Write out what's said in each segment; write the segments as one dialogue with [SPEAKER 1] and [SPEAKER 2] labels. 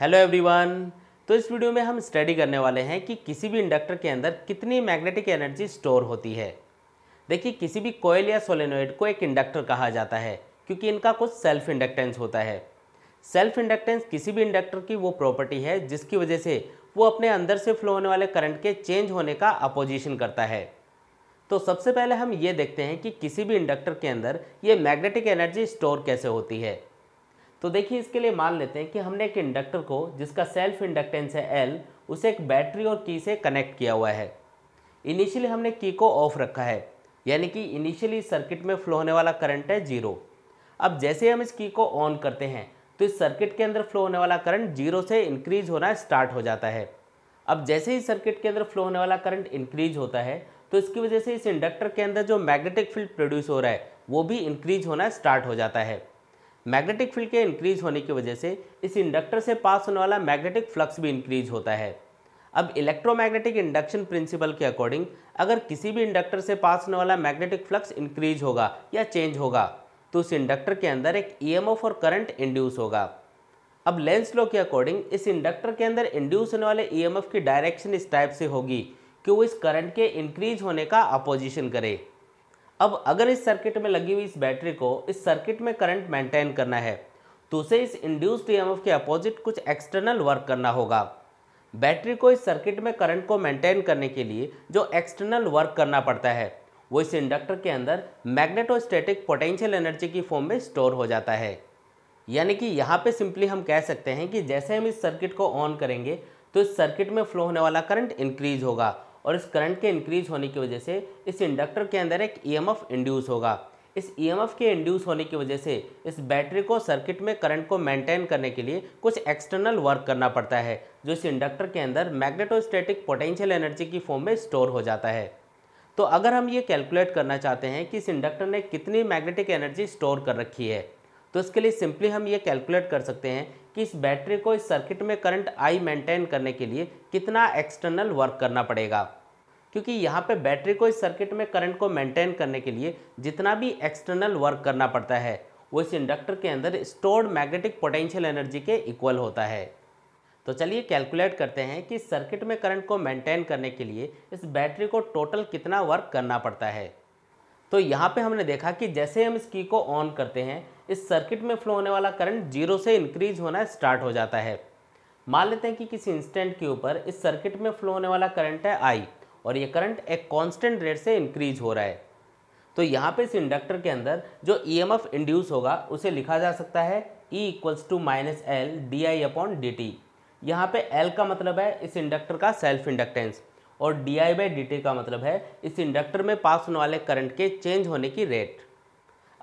[SPEAKER 1] hello everyone तो इस video में हम स्टडी करने वाले हैं कि किसी भी इंडक्टर के अंदर कितनी मैग्नेटिक एनर्जी स्टोर होती है देखिए किसी भी कोयल या सोलेनोइड को एक इंडक्टर कहा जाता है क्योंकि इनका कुछ सेल्फ इंडक्टेंस होता है सेल्फ इंडक्टेंस किसी भी इंडक्टर की वो प्रॉपर्टी है जिसकी वजह से वो अपने अंदर से फ्लो होने वाले करंट के चेंज होने का अपोजिशन करता है तो सबसे पहले हम ये देखते हैं कि किसी भी इंडक्टर के अंदर ये मैग्नेटिक एनर्जी स्टोर कैसे होती है तो देखिए इसके लिए मान लेते हैं कि हमने एक इंडक्टर को जिसका सेल्फ इंडक्टेंस है एल उसे एक बैटरी और की से कनेक्ट किया हुआ है इनिशियली हमने की को ऑफ रखा है यानी कि इनिशियली सर्किट में फ्लो होने वाला करंट है जीरो अब जैसे हम इस की को ऑन करते हैं तो इस सर्किट के अंदर फ्लो होने वाला करंट जीरो से इंक्रीज होना स्टार्ट हो जाता है अब जैसे ही सर्किट के अंदर फ्लो होने वाला करंट इंक्रीज होता है तो इसकी वजह से इस इंडक्टर के अंदर जो मैग्नेटिक फील्ड प्रोड्यूस हो रहा है वो भी इंक्रीज होना स्टार्ट हो जाता है मैग्नेटिक फील्ड के इंक्रीज होने की वजह से इस इंडक्टर से पास होने वाला मैग्नेटिक फ्लक्स भी इंक्रीज होता है अब इलेक्ट्रोमैग्नेटिक इंडक्शन प्रिंसिपल के अकॉर्डिंग अगर किसी भी इंडक्टर से पास होने वाला मैग्नेटिक फ्लक्स इंक्रीज होगा या चेंज होगा तो उस इंडक्टर के अंदर एक ईएमएफ e और करंट इंड्यूस होगा अब लेंस लो के अकॉर्डिंग इस इंडक्टर के अंदर इंड्यूस होने वाले ईएमएफ e की डायरेक्शन इस टाइप से होगी कि वो इस करंट के इंक्रीज होने का अपोजिशन करे अब अगर इस सर्किट में लगी हुई इस बैटरी को इस सर्किट में करंट मेंटेन करना है तो उसे इस इंड्यूस्ड ईएमएफ के अपोजिट कुछ एक्सटर्नल वर्क करना होगा बैटरी को इस सर्किट में करंट को मेंटेन करने के लिए जो एक्सटर्नल वर्क करना पड़ता है वो इस इंडक्टर के अंदर मैग्नेटोस्टेटिक पोटेंशियल एनर्जी की फॉर्म में स्टोर हो जाता है यानी कि यहाँ पे सिंपली हम कह सकते हैं कि जैसे हम इस सर्किट को ऑन करेंगे तो इस सर्किट में फ्लो होने वाला करंट इंक्रीज होगा और इस करंट के इंक्रीज होने की वजह से इस इंडक्टर के अंदर एक ईएमएफ e इंड्यूस होगा इस ईएमएफ e के इंड्यूस होने की वजह से इस बैटरी को सर्किट में करंट को मेंटेन करने के लिए कुछ एक्सटर्नल वर्क करना पड़ता है जो इस इंडक्टर के अंदर मैग्नेटोस्टैटिक पोटेंशियल एनर्जी की फॉर्म में स्टोर हो जाता है तो अगर हम ये कैलकुलेट करना चाहते हैं कि इस इंडक्टर ने कितनी मैग्नेटिक एनर्जी स्टोर कर रखी है तो इसके लिए सिंपली हम ये कैलकुलेट कर सकते हैं कि इस बैटरी को इस सर्किट में करंट आई मेंटेन करने के लिए कितना एक्सटर्नल वर्क करना पड़ेगा क्योंकि यहाँ पे बैटरी को इस सर्किट में करंट को मेंटेन करने के लिए जितना भी एक्सटर्नल वर्क करना पड़ता है वो इस इंडक्टर के अंदर स्टोर्ड मैग्नेटिक पोटेंशियल एनर्जी के इक्वल होता है तो चलिए कैलकुलेट करते हैं कि सर्किट में करंट को मेंटेन करने के लिए इस बैटरी को टोटल कितना वर्क करना पड़ता है तो यहाँ पे हमने देखा कि जैसे हम इस की को ऑन करते हैं इस सर्किट में फ्लो होने वाला करंट जीरो से इंक्रीज होना स्टार्ट हो जाता है मान लेते हैं कि किसी इंस्टेंट के ऊपर इस सर्किट में फ्लो होने वाला करंट है आई और ये करंट एक कांस्टेंट रेट से इंक्रीज हो रहा है तो यहाँ पे इस इंडक्टर के अंदर जो ई एम एफ इंड्यूस होगा उसे लिखा जा सकता है E equals to minus L D I upon D T यहाँ पर एल का मतलब है इस इंडक्टर का सेल्फ इंडक्टेंस और D I by D T का मतलब है इस इंडक्टर में पास होने वाले करंट के चेंज होने की रेट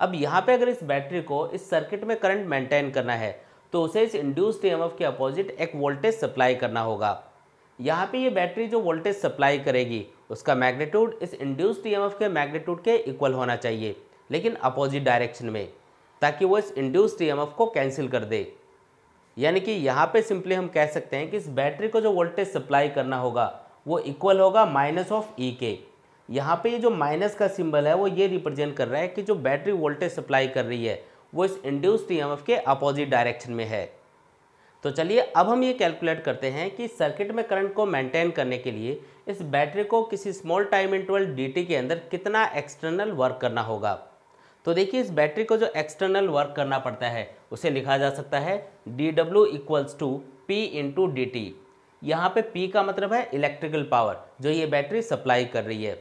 [SPEAKER 1] अब यहाँ पे अगर इस बैटरी को इस सर्किट में करंट मेंटेन करना है तो उसे इस इंड्यूस्ड एम के अपोजिट एक वोल्टेज सप्लाई करना होगा यहाँ पे ये बैटरी जो वोल्टेज सप्लाई करेगी उसका मैग्नीट्यूड इस इंड्यूस्ड ईएमएफ के मैग्नीट्यूड के इक्वल होना चाहिए लेकिन अपोजिट डायरेक्शन में ताकि वो इस इंड्यूस्ड ईएमएफ को कैंसिल कर दे यानी कि यहाँ पे सिंपली हम कह सकते हैं कि इस बैटरी को जो वोल्टेज सप्लाई करना होगा वो इक्वल होगा माइनस ऑफ ई के यहाँ पे ये जो माइनस का सिंबल है वो ये रिप्रेजेंट कर रहा है कि जो बैटरी वोल्टेज सप्लाई कर रही है वो इस इंड्यूस टी e के अपोजिट डायरेक्शन में है तो चलिए अब हम ये कैलकुलेट करते हैं कि सर्किट में करंट को मेंटेन करने के लिए इस बैटरी को किसी स्मॉल टाइम इंटरवल डीटी के अंदर कितना एक्सटर्नल वर्क करना होगा तो देखिए इस बैटरी को जो एक्सटर्नल वर्क करना पड़ता है उसे लिखा जा सकता है D W equals to P into D T यहाँ पे पी का मतलब है इलेक्ट्रिकल पावर जो ये बैटरी सप्लाई कर रही है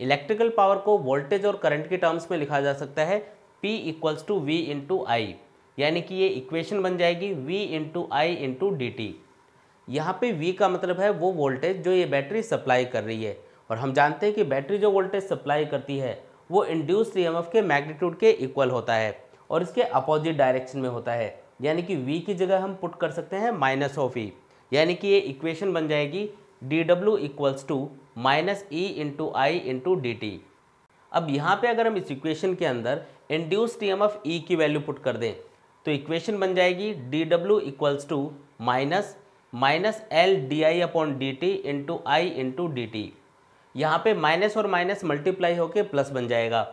[SPEAKER 1] इलेक्ट्रिकल पावर को वोल्टेज और करंट के टर्म्स में लिखा जा सकता है P equals to V into I यानी कि ये इक्वेशन बन जाएगी V into I into D T यहाँ पर वी का मतलब है वो वोल्टेज जो ये बैटरी सप्लाई कर रही है और हम जानते हैं कि बैटरी जो वोल्टेज सप्लाई करती है वो एम एफ़ के मैग्नीट्यूड के इक्वल होता है और इसके अपोजिट डायरेक्शन में होता है यानी कि V की जगह हम पुट कर सकते हैं माइनस ऑफ ई यानी कि ये इक्वेशन बन जाएगी D W equals to minus E into I into D T अब यहाँ पे अगर हम इस इक्वेशन के अंदर induce T M of E की वैल्यू पुट कर दें तो इक्वेशन बन जाएगी D W equals to minus minus L D I upon D T into I into D T यहाँ पर माइनस और माइनस मल्टीप्लाई होकर प्लस बन जाएगा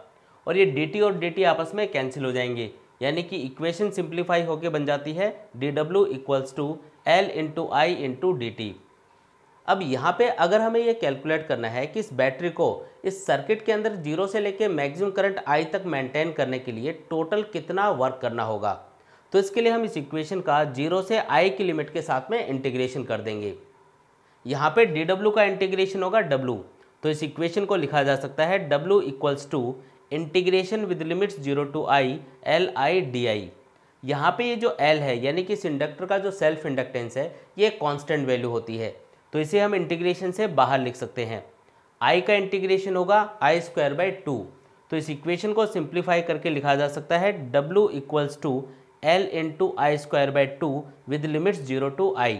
[SPEAKER 1] और ये डी टी और डी टी आपस में कैंसिल हो जाएंगे यानी कि इक्वेशन सिंप्लीफाई होकर बन जाती है D W equals to L into I into D T अब यहाँ पे अगर हमें ये कैलकुलेट करना है कि इस बैटरी को इस सर्किट के अंदर जीरो से लेके मैक्सिमम करंट आई तक मेंटेन करने के लिए टोटल कितना वर्क करना होगा तो इसके लिए हम इस इक्वेशन का जीरो से आई की लिमिट के साथ में इंटीग्रेशन कर देंगे यहाँ पे डी डब्ल्यू का इंटीग्रेशन होगा डब्लू तो इस इक्वेशन को लिखा जा सकता है W equals to integration with limits zero to I L I D I यहाँ पे ये जो एल है यानी कि इस इंडक्टर का जो सेल्फ इंडक्टेंस है ये कांस्टेंट वैल्यू होती है तो इसे हम इंटीग्रेशन से बाहर लिख सकते हैं आई का इंटीग्रेशन होगा आई स्क्वायर बाई टू तो इस इक्वेशन को सिंप्लीफाई करके लिखा जा सकता है W equals to L into I square by two with limits zero to I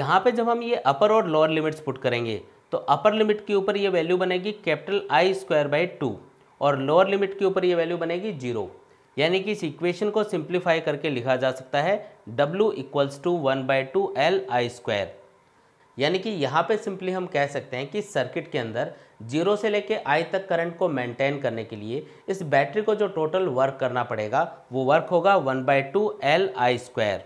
[SPEAKER 1] यहाँ पर जब हम ये अपर और लोअर लिमिट्स पुट करेंगे तो अपर लिमिट के ऊपर ये वैल्यू बनेगी capital I square by two और लोअर लिमिट के ऊपर ये वैल्यू बनेगी जीरो यानी कि इस इक्वेशन को सिंप्लीफाई करके लिखा जा सकता है W equals to one by two L I square यानी कि यहाँ पे सिंपली हम कह सकते हैं कि सर्किट के अंदर जीरो से लेके आई तक करंट को मेंटेन करने के लिए इस बैटरी को जो टोटल वर्क करना पड़ेगा वो वर्क होगा one by two L I square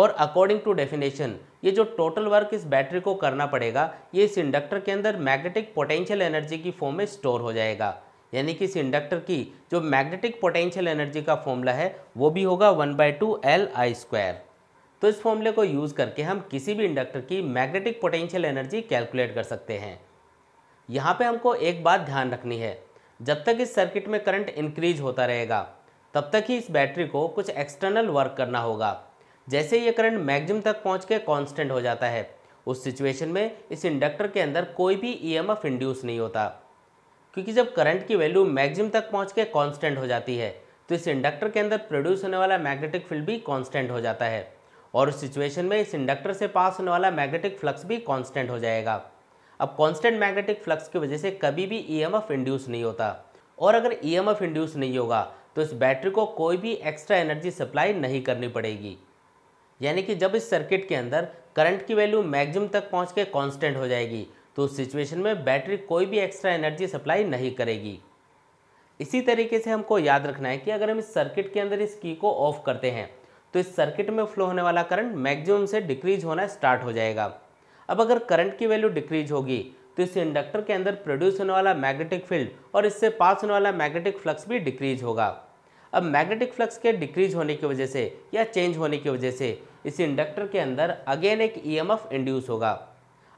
[SPEAKER 1] और अकॉर्डिंग टू डेफिनेशन ये जो टोटल वर्क इस बैटरी को करना पड़ेगा ये इस इंडक्टर के अंदर मैग्नेटिक पोटेंशियल एनर्जी की फॉर्म में स्टोर हो जाएगा यानी कि इस इंडक्टर की जो मैग्नेटिक पोटेंशियल एनर्जी का फॉर्मूला है वो भी होगा one by two L I square तो इस फॉर्मूले को यूज़ करके हम किसी भी इंडक्टर की मैग्नेटिक पोटेंशियल एनर्जी कैलकुलेट कर सकते हैं यहाँ पे हमको एक बात ध्यान रखनी है जब तक इस सर्किट में करंट इंक्रीज होता रहेगा तब तक ही इस बैटरी को कुछ एक्सटर्नल वर्क करना होगा जैसे ये करंट मैगजिम तक पहुँच के कॉन्स्टेंट हो जाता है उस सिचुएशन में इस इंडक्टर के अंदर कोई भी ई e इंड्यूस नहीं होता क्योंकि जब करंट की वैल्यू मैक्सिमम तक पहुंच के कांस्टेंट हो जाती है तो इस इंडक्टर के अंदर प्रोड्यूस होने वाला मैग्नेटिक फील्ड भी कांस्टेंट हो जाता है और उस सिचुएशन में इस इंडक्टर से पास होने वाला मैग्नेटिक फ्लक्स भी कांस्टेंट हो जाएगा अब कांस्टेंट मैग्नेटिक फ्लक्स की वजह से कभी भी एफ e इंड्यूस नहीं होता और अगर एफ e इंड्यूस नहीं होगा तो इस बैटरी को कोई भी एक्स्ट्रा एनर्जी सप्लाई नहीं करनी पड़ेगी यानी कि जब इस सर्किट के अंदर करंट की वैल्यू मैक्सिमम तक पहुंच के कॉन्स्टेंट हो जाएगी तो उस सिचुएशन में बैटरी कोई भी एक्स्ट्रा एनर्जी सप्लाई नहीं करेगी इसी तरीके से हमको याद रखना है कि अगर हम इस सर्किट के अंदर इस की को ऑफ करते हैं तो इस सर्किट में फ्लो होने वाला करंट मैक्सिमम से डिक्रीज होना स्टार्ट हो जाएगा अब अगर करंट की वैल्यू डिक्रीज होगी तो इस इंडक्टर के अंदर प्रोड्यूस होने वाला मैग्नेटिक फील्ड और इससे पास होने वाला मैग्नेटिक फ्लक्स भी डिक्रीज होगा अब मैग्नेटिक फ्लक्स के डिक्रीज होने की वजह से या चेंज होने की वजह से इस इंडक्टर के अंदर अगेन एक ई इंड्यूस होगा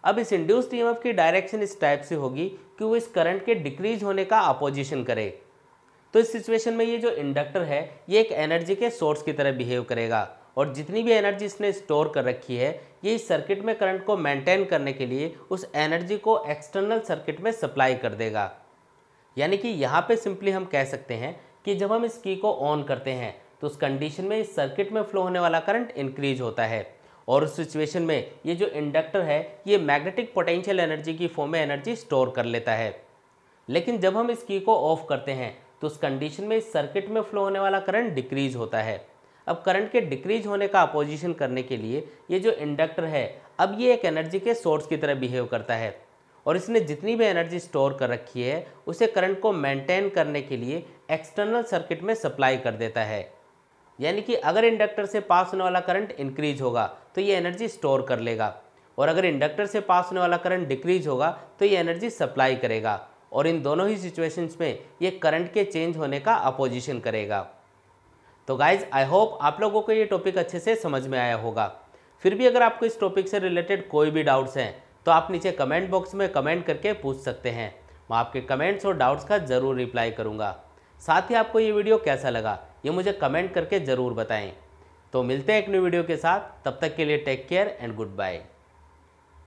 [SPEAKER 1] अब इस इंड्यूस्ड ईएमएफ की डायरेक्शन इस टाइप से होगी कि वो इस करंट के डिक्रीज होने का अपोजिशन करे तो इस सिचुएशन में ये जो इंडक्टर है ये एक एनर्जी के सोर्स की तरह बिहेव करेगा और जितनी भी एनर्जी इसने स्टोर कर रखी है ये इस सर्किट में करंट को मेंटेन करने के लिए उस एनर्जी को एक्सटर्नल सर्किट में सप्लाई कर देगा यानी कि यहाँ पे सिंपली हम कह सकते हैं कि जब हम इस की को ऑन करते हैं तो उस कंडीशन में इस सर्किट में फ्लो होने वाला करंट इंक्रीज होता है और उस सिचुएशन में ये जो इंडक्टर है ये मैग्नेटिक पोटेंशियल एनर्जी की फॉर्म में एनर्जी स्टोर कर लेता है लेकिन जब हम इस की को ऑफ करते हैं तो उस कंडीशन में इस सर्किट में फ्लो होने वाला करंट डिक्रीज होता है अब करंट के डिक्रीज होने का अपोजिशन करने के लिए ये जो इंडक्टर है अब ये एक एनर्जी के सोर्स की तरह बिहेव करता है और इसने जितनी भी एनर्जी स्टोर कर रखी है उसे करंट को मेंटेन करने के लिए एक्सटर्नल सर्किट में सप्लाई कर देता है यानी कि अगर इंडक्टर से पास होने वाला करंट इंक्रीज होगा तो ये एनर्जी स्टोर कर लेगा और अगर इंडक्टर से पास होने वाला करंट डिक्रीज होगा तो ये एनर्जी सप्लाई करेगा और इन दोनों ही सिचुएशंस में ये करंट के चेंज होने का अपोजिशन करेगा तो गाइज आई होप आप लोगों को ये टॉपिक अच्छे से समझ में आया होगा फिर भी अगर आपको इस टॉपिक से रिलेटेड कोई भी डाउट्स हैं तो आप नीचे कमेंट बॉक्स में कमेंट करके पूछ सकते हैं मैं आपके कमेंट्स और डाउट्स का ज़रूर रिप्लाई करूँगा साथ ही आपको ये वीडियो कैसा लगा ये मुझे कमेंट करके ज़रूर बताएं तो मिलते हैं एक न्यू वीडियो के साथ तब तक के लिए take care and good bye